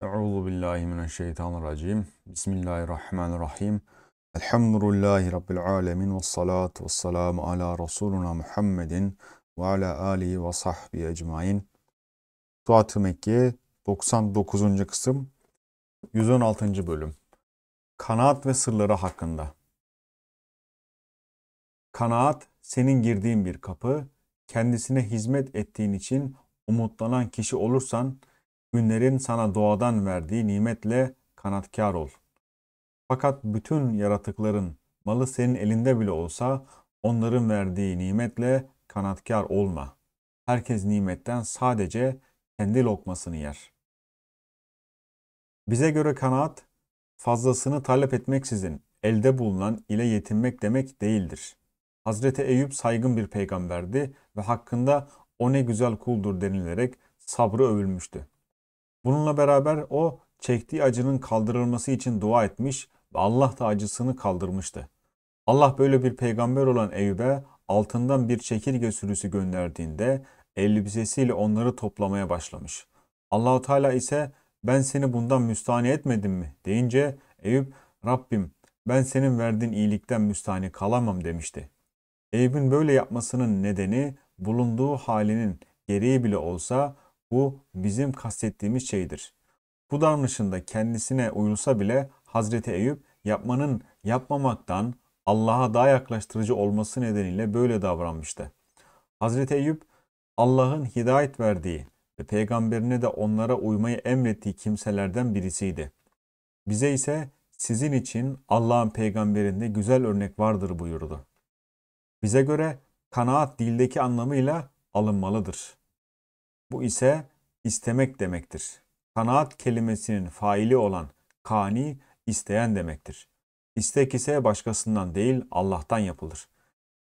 Euzu billahi mineşşeytanirracim. Bismillahirrahmanirrahim. Elhamdülillahi rabbil alamin ve salatu vesselamu ala rasuluna Muhammedin ve ala alihi ve sahbi ecmaîn. Suat-ı Mekke 99. kısım 116. bölüm. Kanaat ve sırları hakkında. Kanaat senin girdiğin bir kapı, kendisine hizmet ettiğin için umutlanan kişi olursan günlerin sana doğadan verdiği nimetle kanatkar ol. Fakat bütün yaratıkların malı senin elinde bile olsa onların verdiği nimetle kanatkar olma. Herkes nimetten sadece kendi lokmasını yer. Bize göre kanaat fazlasını talep etmeksizin elde bulunan ile yetinmek demek değildir. Hazreti Eyüp saygın bir peygamberdi ve hakkında o ne güzel kuldur denilerek sabrı övülmüştü. Bununla beraber o çektiği acının kaldırılması için dua etmiş ve Allah da acısını kaldırmıştı. Allah böyle bir peygamber olan Eyüp'e altından bir çekirge sürüsü gönderdiğinde elbisesiyle onları toplamaya başlamış. Allahu Teala ise ben seni bundan müstahni etmedim mi deyince Eyüp Rabbim ben senin verdiğin iyilikten müstahni kalamam demişti. Eyüp'ün böyle yapmasının nedeni bulunduğu halinin gereği bile olsa bu bizim kastettiğimiz şeydir. Bu davranışında kendisine uyulsa bile Hazreti Eyüp yapmanın yapmamaktan Allah'a daha yaklaştırıcı olması nedeniyle böyle davranmıştı. Hazreti Eyüp Allah'ın hidayet verdiği ve peygamberine de onlara uymayı emrettiği kimselerden birisiydi. Bize ise sizin için Allah'ın peygamberinde güzel örnek vardır buyurdu. Bize göre kanaat dildeki anlamıyla alınmalıdır. Bu ise istemek demektir. Kanaat kelimesinin faili olan kani isteyen demektir. İstek ise başkasından değil Allah'tan yapılır.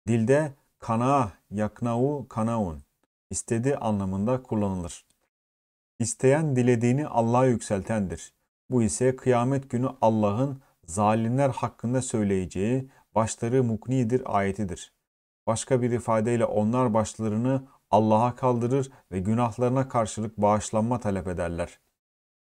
Dilde kana, yaknau, kanaun istedi anlamında kullanılır. İsteyen dilediğini Allah'a yükseltendir. Bu ise kıyamet günü Allah'ın zalimler hakkında söyleyeceği başları muknidir ayetidir. Başka bir ifadeyle onlar başlarını Allah'a kaldırır ve günahlarına karşılık bağışlanma talep ederler.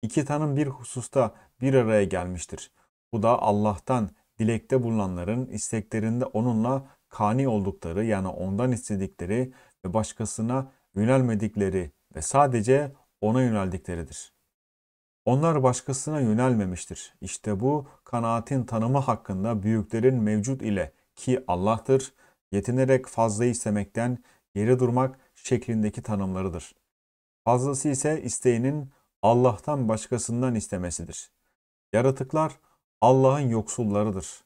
İki tanım bir hususta bir araya gelmiştir. Bu da Allah'tan dilekte bulunanların isteklerinde onunla kani oldukları yani ondan istedikleri ve başkasına yönelmedikleri ve sadece ona yöneldikleridir. Onlar başkasına yönelmemiştir. İşte bu kanaatin tanımı hakkında büyüklerin mevcut ile ki Allah'tır, yetinerek fazla istemekten, geri durmak şeklindeki tanımlarıdır. Fazlası ise isteğinin Allah'tan başkasından istemesidir. Yaratıklar Allah'ın yoksullarıdır.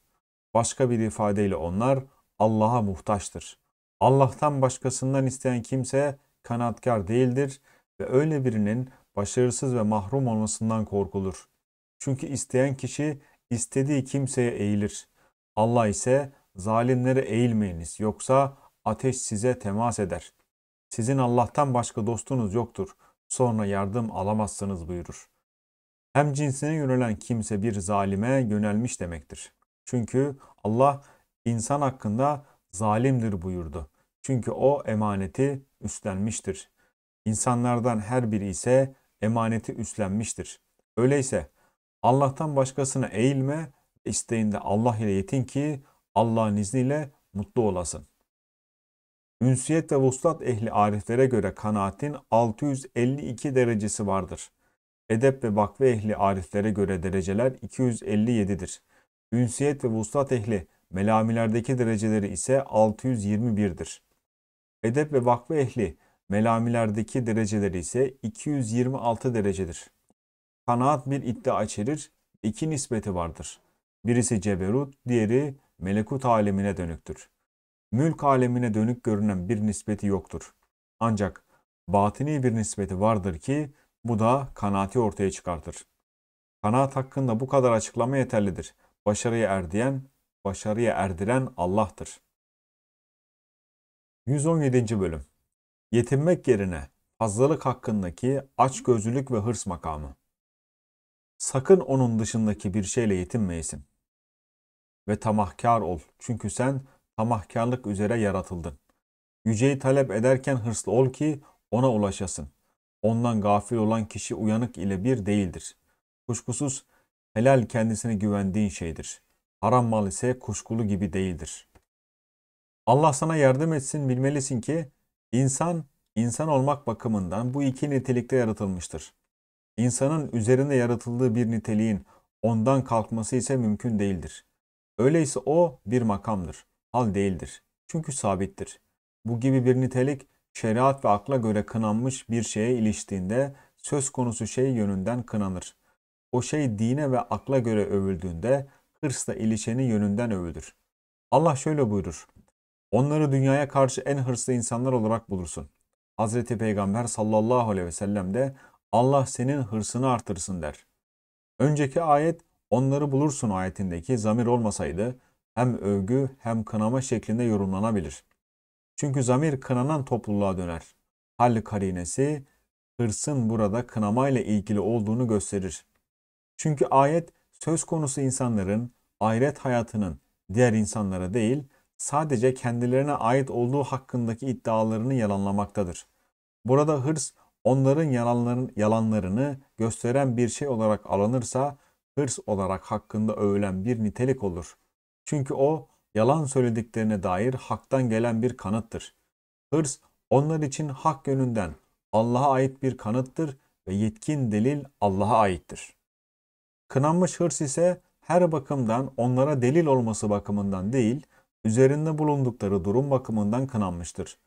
Başka bir ifadeyle onlar Allah'a muhtaçtır. Allah'tan başkasından isteyen kimse kanaatkar değildir ve öyle birinin başarısız ve mahrum olmasından korkulur. Çünkü isteyen kişi istediği kimseye eğilir. Allah ise zalimlere eğilmeyiniz yoksa ateş size temas eder. Sizin Allah'tan başka dostunuz yoktur. Sonra yardım alamazsınız buyurur. Hem cinsine yönelen kimse bir zalime yönelmiş demektir. Çünkü Allah insan hakkında zalimdir buyurdu. Çünkü o emaneti üstlenmiştir. İnsanlardan her biri ise emaneti üstlenmiştir. Öyleyse Allah'tan başkasına eğilme, isteğinde Allah ile yetin ki Allah'ın izniyle mutlu olasın ünsiyet ve vuslat ehli ariflere göre kanaatin 652 derecesi vardır. Edep ve Bakve ehli ariflere göre dereceler 257'dir. Ünsiyet ve vuslat ehli melamilerdeki dereceleri ise 621'dir. Edep ve vakve ehli melamilerdeki dereceleri ise 226 derecedir. Kanaat bir iddia içerir, iki nisbeti vardır. Birisi ceberut, diğeri melekut alemine dönüktür mülk alemine dönük görünen bir nispeti yoktur. Ancak batini bir nispeti vardır ki bu da kanaati ortaya çıkartır. Kanaat hakkında bu kadar açıklama yeterlidir. Başarıya erdiyen, başarıya erdiren Allah'tır. 117. Bölüm Yetinmek yerine fazlalık hakkındaki açgözlülük ve hırs makamı. Sakın onun dışındaki bir şeyle yetinmeyesin. Ve tamahkar ol çünkü sen tamahkarlık üzere yaratıldın. Yüceyi talep ederken hırslı ol ki ona ulaşasın. Ondan gafil olan kişi uyanık ile bir değildir. Kuşkusuz helal kendisine güvendiğin şeydir. Haram mal ise kuşkulu gibi değildir. Allah sana yardım etsin bilmelisin ki insan, insan olmak bakımından bu iki nitelikte yaratılmıştır. İnsanın üzerinde yaratıldığı bir niteliğin ondan kalkması ise mümkün değildir. Öyleyse o bir makamdır hal değildir. Çünkü sabittir. Bu gibi bir nitelik şeriat ve akla göre kınanmış bir şeye iliştiğinde söz konusu şey yönünden kınanır. O şey dine ve akla göre övüldüğünde hırsla ilişeni yönünden övülür. Allah şöyle buyurur. Onları dünyaya karşı en hırslı insanlar olarak bulursun. Hz. Peygamber sallallahu aleyhi ve sellem de Allah senin hırsını artırsın der. Önceki ayet onları bulursun ayetindeki zamir olmasaydı hem övgü hem kınama şeklinde yorumlanabilir. Çünkü zamir kınanan topluluğa döner. Hal karinesi hırsın burada kınamayla ilgili olduğunu gösterir. Çünkü ayet söz konusu insanların ayret hayatının diğer insanlara değil sadece kendilerine ait olduğu hakkındaki iddialarını yalanlamaktadır. Burada hırs onların yalanların, yalanlarını gösteren bir şey olarak alınırsa hırs olarak hakkında övülen bir nitelik olur.'' Çünkü o yalan söylediklerine dair haktan gelen bir kanıttır. Hırs onlar için hak yönünden Allah'a ait bir kanıttır ve yetkin delil Allah'a aittir. Kınanmış hırs ise her bakımdan onlara delil olması bakımından değil, üzerinde bulundukları durum bakımından kınanmıştır.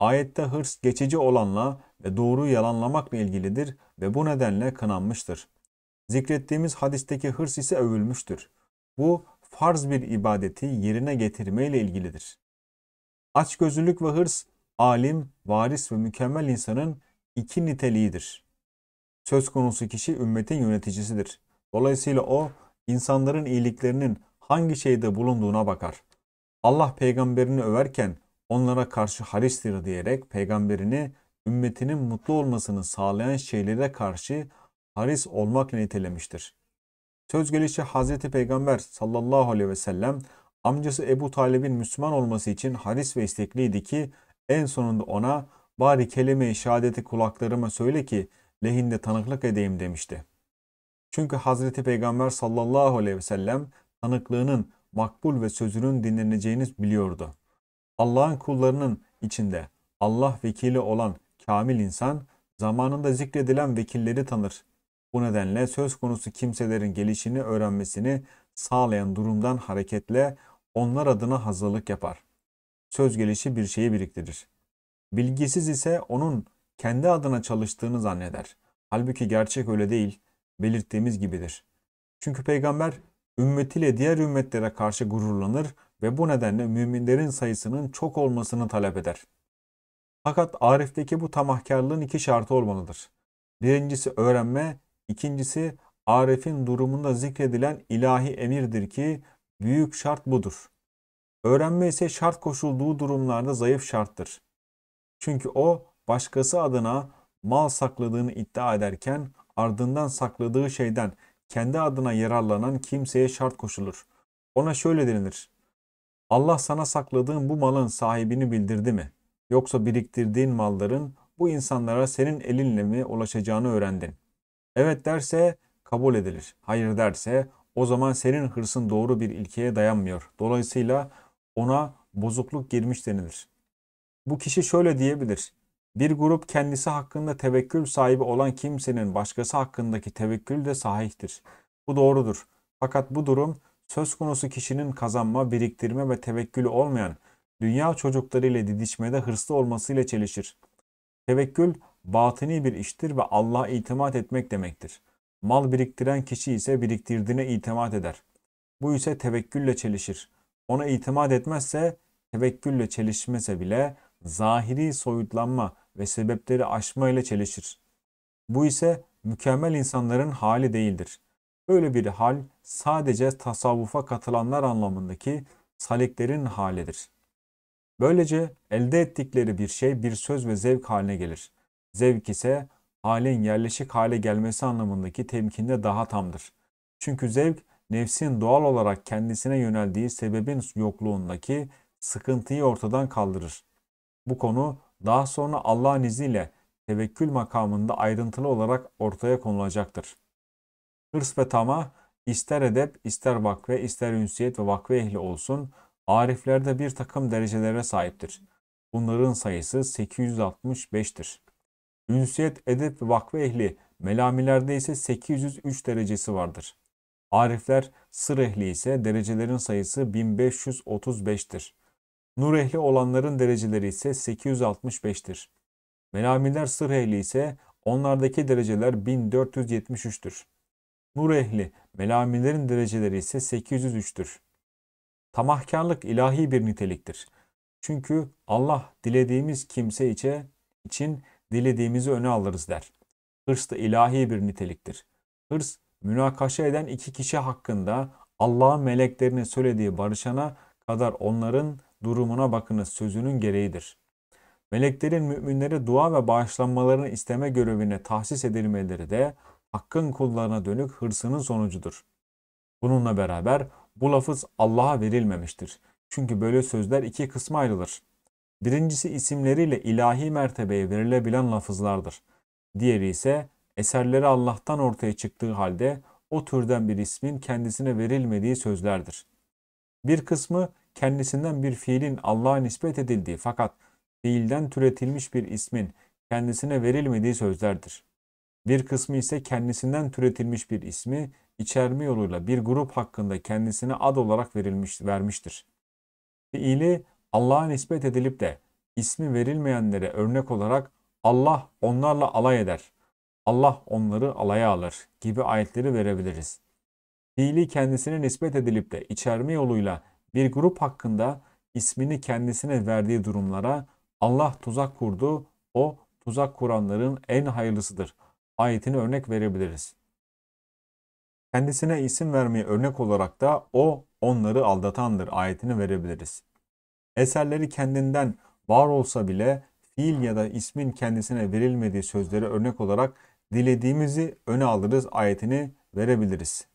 Ayette hırs geçici olanla ve doğruyu yalanlamakla ilgilidir ve bu nedenle kınanmıştır. Zikrettiğimiz hadisteki hırs ise övülmüştür. Bu farz bir ibadeti yerine getirme ile ilgilidir. Açgözlülük ve hırs, alim, varis ve mükemmel insanın iki niteliğidir. Söz konusu kişi ümmetin yöneticisidir. Dolayısıyla o, insanların iyiliklerinin hangi şeyde bulunduğuna bakar. Allah peygamberini överken onlara karşı haristir diyerek peygamberini ümmetinin mutlu olmasını sağlayan şeylere karşı haris olmakla nitelemiştir. Söz gelişi Hz. Peygamber sallallahu aleyhi ve sellem amcası Ebu Talib'in Müslüman olması için haris ve istekliydi ki en sonunda ona bari kelime-i şehadeti kulaklarıma söyle ki lehinde tanıklık edeyim demişti. Çünkü Hazreti Peygamber sallallahu aleyhi ve sellem tanıklığının makbul ve sözünün dinleneceğini biliyordu. Allah'ın kullarının içinde Allah vekili olan kamil insan zamanında zikredilen vekilleri tanır bu nedenle söz konusu kimselerin gelişini öğrenmesini sağlayan durumdan hareketle onlar adına hazırlık yapar. Söz gelişi bir şeyi biriktirir. Bilgisiz ise onun kendi adına çalıştığını zanneder. Halbuki gerçek öyle değil, belirttiğimiz gibidir. Çünkü peygamber ümmetiyle diğer ümmetlere karşı gururlanır ve bu nedenle müminlerin sayısının çok olmasını talep eder. Fakat Arif'teki bu tamahkarlığın iki şartı olmalıdır. Birincisi öğrenme, İkincisi Arif'in durumunda zikredilen ilahi emirdir ki büyük şart budur. Öğrenme ise şart koşulduğu durumlarda zayıf şarttır. Çünkü o başkası adına mal sakladığını iddia ederken ardından sakladığı şeyden kendi adına yararlanan kimseye şart koşulur. Ona şöyle denilir. Allah sana sakladığın bu malın sahibini bildirdi mi? Yoksa biriktirdiğin malların bu insanlara senin elinle mi ulaşacağını öğrendin. Evet derse kabul edilir. Hayır derse o zaman senin hırsın doğru bir ilkeye dayanmıyor. Dolayısıyla ona bozukluk girmiş denilir. Bu kişi şöyle diyebilir. Bir grup kendisi hakkında tevekkül sahibi olan kimsenin başkası hakkındaki tevekkülü de sahihtir. Bu doğrudur. Fakat bu durum söz konusu kişinin kazanma, biriktirme ve tevekkülü olmayan dünya çocukları ile didişmede hırslı olmasıyla çelişir. Tevekkül batini bir iştir ve Allah'a itimat etmek demektir. Mal biriktiren kişi ise biriktirdiğine itimat eder. Bu ise tevekkülle çelişir. Ona itimat etmezse tevekkülle çelişmese bile zahiri soyutlanma ve sebepleri aşma ile çelişir. Bu ise mükemmel insanların hali değildir. Böyle bir hal sadece tasavvufa katılanlar anlamındaki saliklerin halidir. Böylece elde ettikleri bir şey bir söz ve zevk haline gelir. Zevk ise halin yerleşik hale gelmesi anlamındaki temkinde daha tamdır. Çünkü zevk nefsin doğal olarak kendisine yöneldiği sebebin yokluğundaki sıkıntıyı ortadan kaldırır. Bu konu daha sonra Allah'ın izniyle tevekkül makamında ayrıntılı olarak ortaya konulacaktır. Hırs ve tama ister edep, ister vakve, ister ünsiyet ve vakve ehli olsun ariflerde bir takım derecelere sahiptir. Bunların sayısı 865'tir ünsiyet, edep ve vakfe ehli, melamilerde ise 803 derecesi vardır. Arifler, sır ehli ise derecelerin sayısı 1535'tir. Nur ehli olanların dereceleri ise 865'tir. Melamiler sır ehli ise onlardaki dereceler 1473'tür. Nur ehli, melamilerin dereceleri ise 803'tür. Tamahkarlık ilahi bir niteliktir. Çünkü Allah dilediğimiz kimse içe, için dilediğimizi öne alırız der. Hırs da ilahi bir niteliktir. Hırs, münakaşa eden iki kişi hakkında Allah'ın meleklerine söylediği barışana kadar onların durumuna bakınız sözünün gereğidir. Meleklerin müminlere dua ve bağışlanmalarını isteme görevine tahsis edilmeleri de hakkın kullarına dönük hırsının sonucudur. Bununla beraber bu lafız Allah'a verilmemiştir. Çünkü böyle sözler iki kısma ayrılır. Birincisi isimleriyle ilahi mertebeye verilebilen lafızlardır. Diğeri ise eserleri Allah'tan ortaya çıktığı halde o türden bir ismin kendisine verilmediği sözlerdir. Bir kısmı kendisinden bir fiilin Allah'a nispet edildiği fakat fiilden türetilmiş bir ismin kendisine verilmediği sözlerdir. Bir kısmı ise kendisinden türetilmiş bir ismi içerme yoluyla bir grup hakkında kendisine ad olarak verilmiş, vermiştir. Fiili Allah'a nispet edilip de ismi verilmeyenlere örnek olarak Allah onlarla alay eder. Allah onları alaya alır gibi ayetleri verebiliriz. Fiili kendisine nispet edilip de içerme yoluyla bir grup hakkında ismini kendisine verdiği durumlara Allah tuzak kurdu, o tuzak kuranların en hayırlısıdır. Ayetini örnek verebiliriz. Kendisine isim vermeyi örnek olarak da o onları aldatandır ayetini verebiliriz. Eserleri kendinden var olsa bile fiil ya da ismin kendisine verilmediği sözleri örnek olarak dilediğimizi öne alırız ayetini verebiliriz.